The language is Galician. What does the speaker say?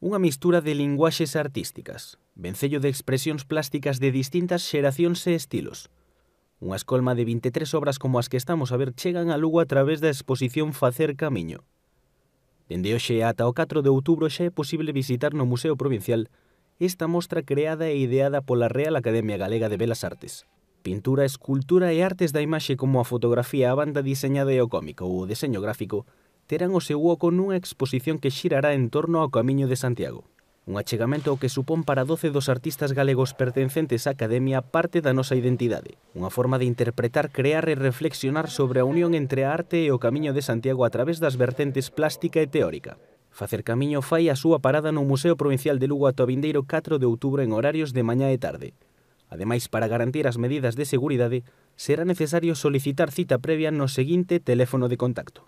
Unha mistura de linguaxes artísticas, vencello de expresións plásticas de distintas xeracións e estilos. Unha escolma de 23 obras como as que estamos a ver chegan a Lugo a través da exposición Facer Camiño. Dende hoxe ata o 4 de outubro xa é posible visitar no Museo Provincial esta mostra creada e ideada pola Real Academia Galega de Belas Artes. Pintura, escultura e artes da imaxe como a fotografía, a banda diseñada e o cómico ou o deseño gráfico terán o seu oco nunha exposición que xirará en torno ao Camiño de Santiago. Un achegamento que supón para 12 dos artistas galegos pertencentes á Academia parte da nosa identidade, unha forma de interpretar, crear e reflexionar sobre a unión entre a arte e o Camiño de Santiago a través das vertentes plástica e teórica. Facer Camiño fai a súa parada no Museo Provincial de Lugo ata o vindeiro 4 de outubro en horarios de mañá e tarde. Ademais, para garantir as medidas de seguridade, será necesario solicitar cita previa no seguinte teléfono de contacto.